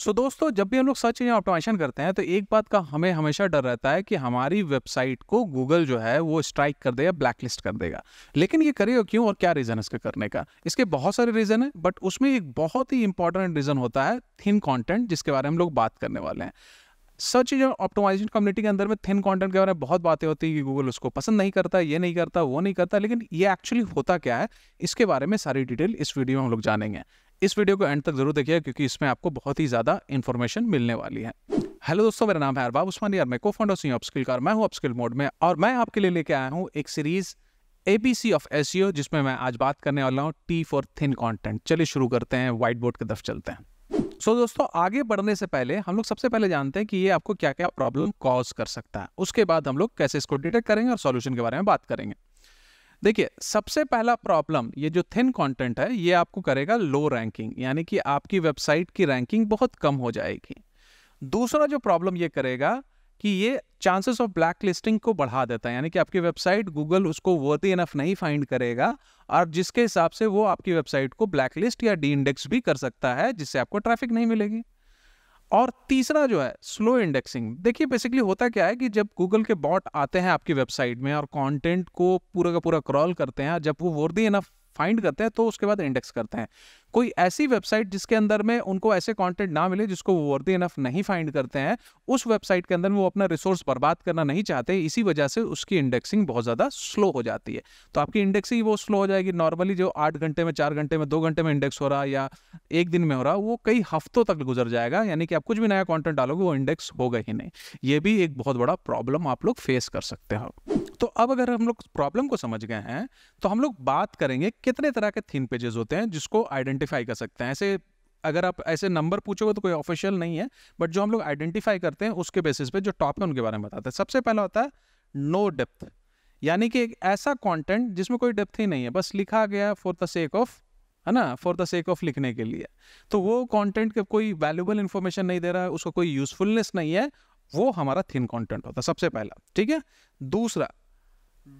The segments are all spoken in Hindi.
सो so, दोस्तों जब भी हम लोग सर्च इंजन ऑप्टोमेशन करते हैं तो एक बात का हमें हमेशा डर रहता है कि हमारी वेबसाइट को गूगल जो है वो स्ट्राइक कर देगा ब्लैकलिस्ट कर देगा लेकिन ये करेगा क्यों और क्या रीज़न है करने का इसके बहुत सारे रीज़न है बट उसमें एक बहुत ही इंपॉर्टेंट रीज़न होता है थिन कॉन्टेंट जिसके बारे में हम लोग बात करने वाले हैं सर्च इंजन ऑप्टोमाइजेशन कम्युनिटी के अंदर में थिन कंटेंट के बारे में बहुत बातें होती है कि गूगल उसको पसंद नहीं करता ये नहीं करता वो नहीं करता लेकिन ये एक्चुअली होता क्या है इसके बारे में सारी डिटेल इस वीडियो में हम लोग जानेंगे इस वीडियो को एंड तक जरूर देखिएगा क्योंकि इसमें आपको बहुत ही ज़्यादा इन्फॉर्मेशन मिलने वाली है हेलो दोस्तों मेरा नाम है अरबाब उस्मानी और मैं को फाउंडर सी अपस्किल कार मैं हूँ अपस्किल मोड में और मैं आपके लिए लेके आया हूँ एक सीरीज एबीसी ऑफ एस जिसमें मैं आज बात करने वाला हूँ टी फॉर थिन कॉन्टेंट चलिए शुरू करते हैं व्हाइट बोर्ड की तरफ चलते हैं सो so, दोस्तों आगे बढ़ने से पहले हम लोग सबसे पहले जानते हैं कि ये आपको क्या क्या प्रॉब्लम कॉज कर सकता है उसके बाद हम लोग कैसे इसको डिटेक्ट करेंगे और सॉल्यूशन के बारे में बात करेंगे देखिए सबसे पहला प्रॉब्लम ये जो थिन कंटेंट है ये आपको करेगा लो रैंकिंग यानी कि आपकी वेबसाइट की रैंकिंग बहुत कम हो जाएगी दूसरा जो प्रॉब्लम ये करेगा कि ये चांसेस ऑफ ब्लैक लिस्टिंग को बढ़ा देता है यानी कि आपकी वेबसाइट गूगल उसको वर्दी इनफ नहीं फाइंड करेगा और जिसके हिसाब से वो आपकी वेबसाइट को ब्लैक लिस्ट या डी इंडेक्स भी कर सकता है जिससे आपको ट्रैफिक नहीं मिलेगी और तीसरा जो है स्लो इंडेक्सिंग देखिए बेसिकली होता क्या है कि जब गूगल के बॉट आते हैं आपकी वेबसाइट में और कंटेंट को पूरा का पूरा क्रॉल करते हैं जब वो वर्दी इनफ फाइंड करते हैं तो उसके बाद इंडेक्स करते हैं कोई ऐसी वेबसाइट जिसके अंदर में उनको ऐसे कंटेंट ना मिले जिसको वो वर्दी इनफ नहीं फाइंड करते हैं उस वेबसाइट के अंदर वो अपना रिसोर्स बर्बाद करना नहीं चाहते इसी वजह से उसकी इंडेक्सिंग बहुत ज़्यादा स्लो हो जाती है तो आपकी इंडेक्सिंग वो स्लो हो जाएगी नॉर्मली जो आठ घंटे में चार घंटे में दो घंटे में इंडेक्स हो रहा है या एक दिन में हो रहा वो कई हफ्तों तक गुजर जाएगा यानी कि आप कुछ भी नया कॉन्टेंट डालोगे वो इंडेक्स होगा ही नहीं ये भी एक बहुत बड़ा प्रॉब्लम आप लोग फेस कर सकते हो तो अब अगर हम लोग प्रॉब्लम को समझ गए हैं तो हम लोग बात करेंगे कितने तरह के थीम पेजेस होते हैं जिसको आइडेंट आइडेंटिफाई कर सकते हैं ऐसे अगर आप ऐसे नंबर पूछोगे तो कोई ऑफिशियल नहीं है बट जो हम लोग आइडेंटिफाई करते हैं उसके बेसिस पे जो टॉप है उनके बारे में बताते हैं सबसे पहला होता है नो डेप्थ यानी कि एक ऐसा कंटेंट जिसमें कोई डेप्थ ही नहीं है बस लिखा गया फॉर द सेक ऑफ है ना फॉर द सेक ऑफ लिखने के लिए तो वो कॉन्टेंट का कोई वैल्यूबल इंफॉर्मेशन नहीं दे रहा है उसका कोई यूजफुलनेस नहीं है वो हमारा थिन कॉन्टेंट होता है सबसे पहला ठीक है दूसरा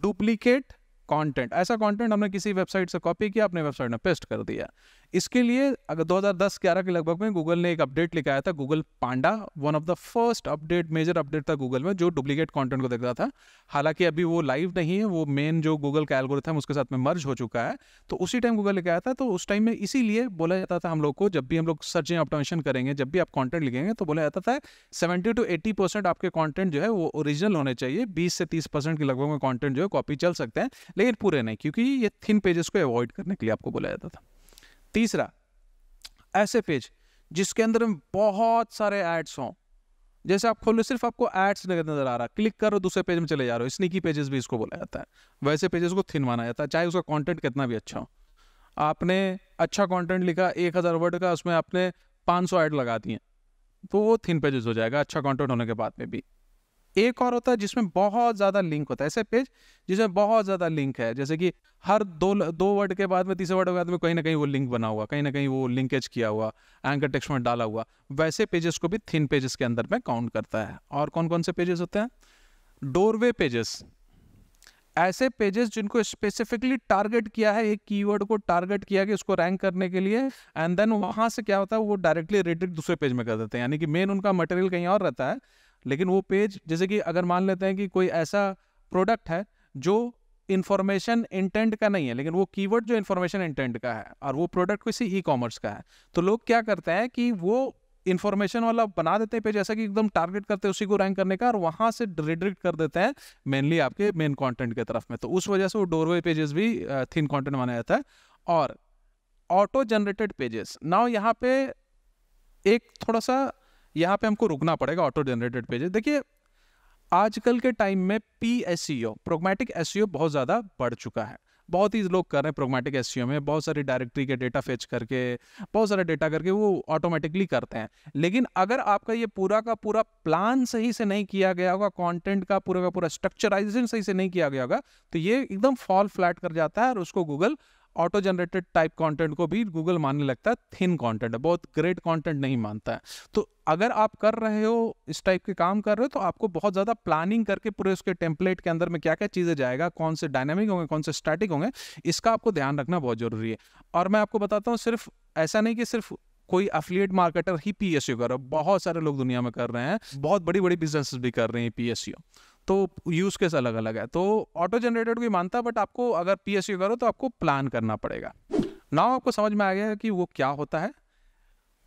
डुप्लीकेट कंटेंट ऐसा कंटेंट हमने किसी वेबसाइट से कॉपी किया अपने वेबसाइट में पेस्ट कर दिया इसके लिए अगर 2010-11 के लगभग में गूगल ने एक अपडेट लेके आया था Google Panda one of the first update major update था गूगल में जो डुप्लीकेट कंटेंट को देखता था हालांकि अभी वो लाइव नहीं है वो मेन जो गूगल का एल्गोरिथम उसके साथ में मर्ज हो चुका है तो उसी टाइम गूगल लेके आया था तो उस टाइम में इसीलिए बोला जाता था हम लोग को जब भी हम लोग सर्च इन ऑप्टोमेशन करेंगे जब भी आप कॉन्टेंट लिखेंगे तो बोला जाता था सेवेंटी टू एट्टी आपके कॉन्टेंट जो है वो ओरिजिनल होने चाहिए बीस से तीस के लगभग में कॉन्टेंट जो है कॉपी चल सकते हैं लेकिन पूरे नहीं क्योंकि ये थिन पेजेस को अवॉइड करने के लिए आपको बोला जाता था तीसरा ऐसे पेज जिसके अंदर में बहुत सारे एड्स हों जैसे आप खोलो सिर्फ आपको एड्स नजर आ रहा है क्लिक करो दूसरे पेज में चले जा रहे हो स्निकी पेजेस भी इसको बोला जाता है वैसे पेजेस को थिन माना जाता है चाहे उसका कंटेंट कितना भी अच्छा हो आपने अच्छा कंटेंट लिखा एक हज़ार वर्ड का उसमें आपने पाँच सौ ऐड लगा दिए तो वो थिन पेजेस हो जाएगा अच्छा कंटेंट होने के बाद में भी एक और होता है जिसमें बहुत ज़्यादा लिंक होता है ऐसे पेज जिसमें बहुत ज़्यादा लिंक है जैसे कि हर दो दो वर्ड के बाद में तीसरे वर्ड के बाद में कहीं ना कहीं वो लिंक बना हुआ कहीं ना कहीं वो लिंकेज किया हुआ एंकर टेक्स्ट में डाला हुआ वैसे पेजेस को भी थिन पेजेस के अंदर में काउंट करता है और कौन कौन से पेजेस होते हैं डोरवे पेजेस ऐसे पेजेस जिनको स्पेसिफिकली टारगेट किया है एक कीवर्ड को टारगेट किया कि उसको रैंक करने के लिए एंड देन वहां से क्या होता है वो डायरेक्टली रिडेक्ट दूसरे पेज में कर देते हैं यानी कि मेन उनका मटेरियल कहीं और रहता है लेकिन वो पेज जैसे कि अगर मान लेते हैं कि कोई ऐसा प्रोडक्ट है जो इन्फॉर्मेशन इंटेंट का नहीं है लेकिन वो कीवर्ड जो इन्फॉर्मेशन इंटेंट का है और वो प्रोडक्ट किसी ई कॉमर्स का है तो लोग क्या करते हैं कि वो इन्फॉर्मेशन वाला बना देते हैं पेज ऐसा कि एकदम टारगेट करते हैं उसी को रैंक करने का और वहां से रिड्रिक्ट कर देते हैं मेनली आपके मेन कॉन्टेंट की तरफ में तो उस वजह से वो डोरवे पेजेस भी थिन कॉन्टेंट माना जाता है और ऑटो जनरेटेड पेजेस नाउ यहाँ पे एक थोड़ा सा यहाँ पे हमको रुकना पड़ेगा ऑटो जनरेटेड पेजेस देखिए आजकल के टाइम में P S C O programmatic S C O बहुत ज़्यादा बढ़ चुका है बहुत ही लोग कर रहे हैं प्रोग्मेटिक एस सी ओ में बहुत सारी डायरेक्टरी के डेटा फेच करके बहुत सारा डेटा करके वो ऑटोमेटिकली करते हैं लेकिन अगर आपका ये पूरा का पूरा प्लान सही से नहीं किया गया होगा कंटेंट का पूरा का पूरा स्ट्रक्चराइजेशन सही से नहीं किया गया होगा तो ये एकदम फॉल फ्लैट कर जाता है और उसको Google auto generated type content को भी गूगल मानने लगता है थिन कंटेंट है बहुत ग्रेट कंटेंट नहीं मानता है तो अगर आप कर रहे हो इस टाइप के काम कर रहे हो तो आपको बहुत ज़्यादा प्लानिंग करके पूरे उसके टेम्पलेट के अंदर में क्या क्या चीज़ें जाएगा कौन से डायनेमिक होंगे कौन से स्टैटिक होंगे इसका आपको ध्यान रखना बहुत ज़रूरी है और मैं आपको बताता हूँ सिर्फ ऐसा नहीं कि सिर्फ कोई अफिलियट मार्केटर ही पी कर रहे है बहुत सारे लोग दुनिया में कर रहे हैं बहुत बड़ी बड़ी बिजनेस भी कर रहे हैं पी तो यूज केस अलग अलग है तो ऑटो जनरेटेड भी मानता बट आपको अगर पी एस यू करो तो आपको प्लान करना पड़ेगा नाउ आपको समझ में आ गया कि वो क्या होता है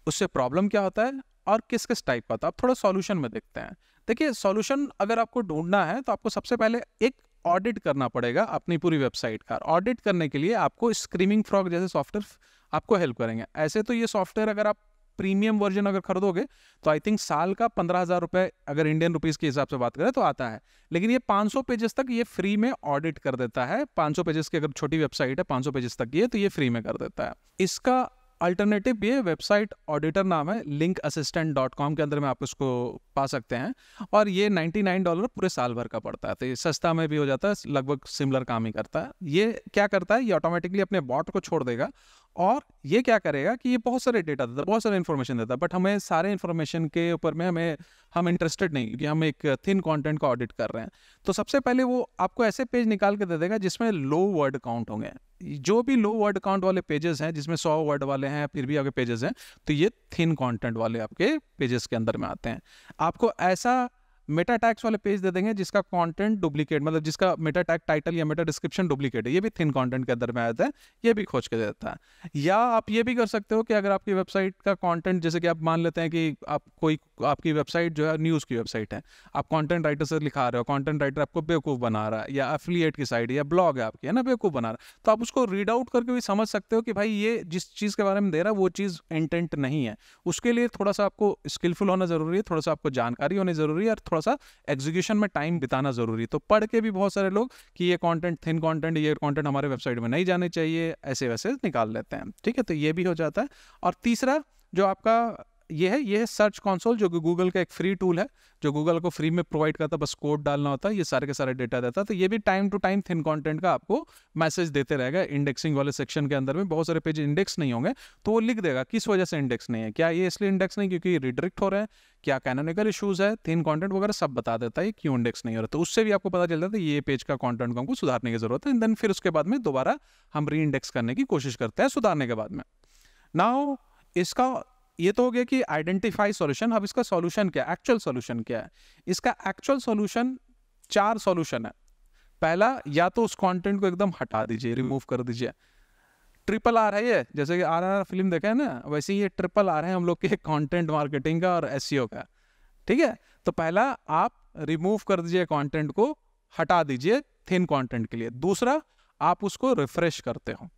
उससे प्रॉब्लम क्या होता है और किस किस टाइप का होता है आप थोड़ा सॉल्यूशन में देखते हैं देखिए सॉल्यूशन अगर आपको ढूंढना है तो आपको सबसे पहले एक ऑडिट करना पड़ेगा अपनी पूरी वेबसाइट का ऑडिट करने के लिए आपको स्क्रीमिंग फ्रॉग जैसे सॉफ्टवेयर आपको हेल्प करेंगे ऐसे तो ये सॉफ्टवेयर अगर आप प्रीमियम वर्जन अगर खरीदोगे तो आई थिंक साल का पंद्रह हज़ार रुपये अगर इंडियन रुपीज़ के हिसाब से बात करें तो आता है लेकिन ये सौ पेजेस तक ये फ्री में ऑडिट कर देता है सौ पेजेस की अगर छोटी वेबसाइट है सौ पेजेस तक ये तो ये फ्री में कर देता है इसका अल्टरनेटिव ये वेबसाइट ऑडिटर नाम है लिंक असिस्टेंट डॉट कॉम के अंदर में आप इसको पा सकते हैं और ये नाइन्टी नाइन डॉलर पूरे साल भर का पड़ता है तो ये सस्ता में भी हो जाता है लगभग सिमिलर काम ही करता है ये क्या करता है ये ऑटोमेटिकली अपने बॉट को छोड़ देगा और ये क्या करेगा कि ये बहुत सारे डेटा देता बहुत सारे इन्फॉर्मेशन देता है बट हमें सारे इन्फॉर्मेशन के ऊपर में हमें हम इंटरेस्टेड नहीं क्योंकि हम एक थिन कंटेंट का ऑडिट कर रहे हैं तो सबसे पहले वो आपको ऐसे पेज निकाल के दे देगा जिसमें लो वर्ड काउंट होंगे जो भी लो वर्ड काउंट वाले पेजेस हैं जिसमें सौ वर्ड वाले हैं फिर भी आपके पेजेस हैं तो ये थिन कॉन्टेंट वाले आपके पेजेस के अंदर में आते हैं आपको ऐसा मेटा टैक्स वाले पेज दे देंगे जिसका कंटेंट डुप्लीकेट मतलब जिसका मेटा टैग टाइटल या मेटा डिस्क्रिप्शन डुप्लीकेट है ये भी थिन कंटेंट के अंदर में आता है ये भी खोज के देता है या आप ये भी कर सकते हो कि अगर आपकी वेबसाइट का कंटेंट जैसे कि आप मान लेते हैं कि आप कोई आपकी वेबसाइट जो है न्यूज़ की वेबसाइट है आप कंटेंट राइटर से लिखा रहे हो कंटेंट राइटर आपको बेवकूफ़ बना रहा है या अफिलिएट की साइट या ब्लॉग है आपकी है ना बेवकूफ़ बना रहा है तो आप उसको रीड आउट करके भी समझ सकते हो कि भाई ये जिस चीज़ के बारे में दे रहा है वो चीज़ इंटेंट नहीं है उसके लिए थोड़ा सा आपको स्किलफुल होना ज़रूरी है थोड़ा सा आपको जानकारी होनी ज़रूरी है और थोड़ा सा एग्जीक्यूशन में टाइम बिताना ज़रूरी है तो पढ़ के भी बहुत सारे लोग कि ये कॉन्टेंट थिन कॉन्टेंट ये कॉन्टेंट हमारे वेबसाइट में नहीं जाने चाहिए ऐसे वैसे निकाल लेते हैं ठीक है तो ये भी हो जाता है और तीसरा जो आपका ये है ये है सर्च कंसोल जो कि गूगल का एक फ्री टूल है जो गूगल को फ्री में प्रोवाइड करता है बस कोड डालना होता है ये सारे के सारे डेटा देता है तो ये भी time to time thin content का आपको मैसेज देते रहेगा इंडेक्सिंग वाले सेक्शन के अंदर में बहुत सारे पेज इंडेक्स नहीं होंगे तो वो लिख देगा किस वजह से इंडेक्स नहीं है क्या ये इसलिए इंडेक्स नहीं क्योंकि रिडरिक्ट हो रहे हैं क्या कैनोनिकल इशूज है थिन कॉन्टेंट वगैरह सब बता देता है क्यों इंडेक्स नहीं हो रहा तो उससे भी आपको पता चल जाता है ये पेज का कॉन्टेंट को हमको सुधारने की जरूरत है देन फिर उसके बाद में दोबारा हम री इंडेक्स करने की कोशिश करते हैं सुधारने के बाद में नाउ इसका ये तो हो गया कि आइडेंटिफाई सॉल्यूशन अब इसका सॉल्यूशन क्या है एक्चुअल सॉल्यूशन क्या है इसका एक्चुअल सॉल्यूशन चार सॉल्यूशन है पहला या तो उस कंटेंट को एकदम हटा दीजिए रिमूव कर दीजिए ट्रिपल आर है ये जैसे कि आर आर फिल्म देखा है ना वैसे ये ट्रिपल आर है हम लोग के कंटेंट मार्केटिंग का और एस e का ठीक है तो पहला आप रिमूव कर दीजिए कंटेंट को हटा दीजिए थिन कंटेंट के लिए दूसरा आप उसको रिफ्रेश करते हो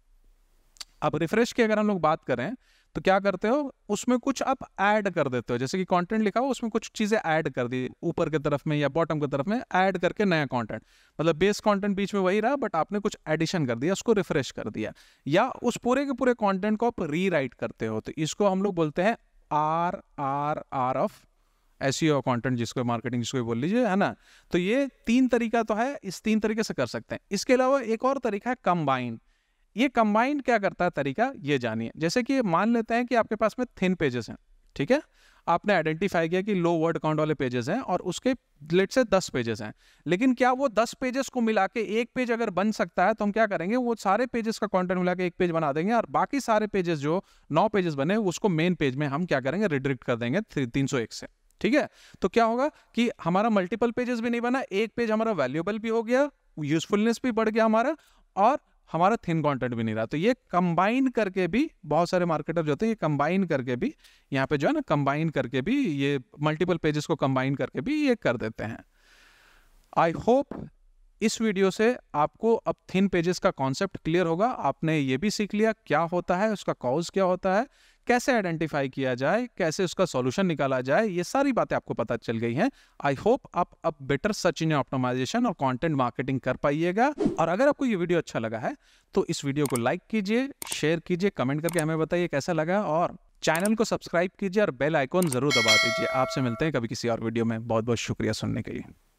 अब रिफ्रेश की अगर हम लोग बात करें तो क्या करते हो उसमें कुछ आप ऐड कर देते हो जैसे कि कंटेंट लिखा हो उसमें कुछ चीज़ें ऐड कर दी ऊपर की तरफ में या बॉटम की तरफ में ऐड करके नया कंटेंट मतलब बेस कंटेंट बीच में वही रहा बट आपने कुछ एडिशन कर दिया उसको रिफ्रेश कर दिया या उस पूरे के पूरे कॉन्टेंट को आप रीराइट करते हो तो इसको हम लोग बोलते हैं आर आर आर ऑफ ऐसी कॉन्टेंट जिसको मार्केटिंग जिसको बोल लीजिए है ना तो ये तीन तरीका तो है इस तीन तरीके से कर सकते हैं इसके अलावा एक और तरीका है कंबाइन ये कंबाइंड क्या करता है तरीका ये जानिए जैसे कि मान लेते हैं कि आपके पास में थिन पेजेस हैं ठीक है आपने आइडेंटिफाई किया कि लो वर्ड काउंट वाले पेजेस हैं और उसके लेट से दस पेजेस हैं लेकिन क्या वो दस पेजेस को मिला के एक पेज अगर बन सकता है तो हम क्या करेंगे वो सारे पेजेस का कंटेंट मिला के एक पेज बना देंगे और बाकी सारे पेजेस जो नौ पेजेस बने उसको मेन पेज में हम क्या करेंगे रिड्रिक्ट कर देंगे तीन से ठीक है तो क्या होगा कि हमारा मल्टीपल पेजेस भी नहीं बना एक पेज हमारा वैल्यूबल भी हो गया यूजफुलनेस भी बढ़ गया हमारा और हमारा थिन कंटेंट भी नहीं रहा तो ये कंबाइन करके भी बहुत सारे मार्केटर जो होते हैं ये कंबाइन करके भी यहाँ पे जो है ना कंबाइन करके भी ये मल्टीपल पेजेस को कंबाइन करके भी ये कर देते हैं आई होप इस वीडियो से आपको अब थिन पेजेस का कॉन्सेप्ट क्लियर होगा आपने ये भी सीख लिया क्या होता है उसका कॉज क्या होता है कैसे आइडेंटिफाई किया जाए कैसे उसका सॉल्यूशन निकाला जाए ये सारी बातें आपको पता चल गई हैं आई होप आप अब बेटर सर्च इंजन ऑप्टोमाइजेशन और कंटेंट मार्केटिंग कर पाइएगा और अगर आपको ये वीडियो अच्छा लगा है तो इस वीडियो को लाइक कीजिए शेयर कीजिए कमेंट करके हमें बताइए कैसा लगा और चैनल को सब्सक्राइब कीजिए और बेल आइकॉन जरूर दबा दीजिए आपसे मिलते हैं कभी किसी और वीडियो में बहुत बहुत शुक्रिया सुनने के लिए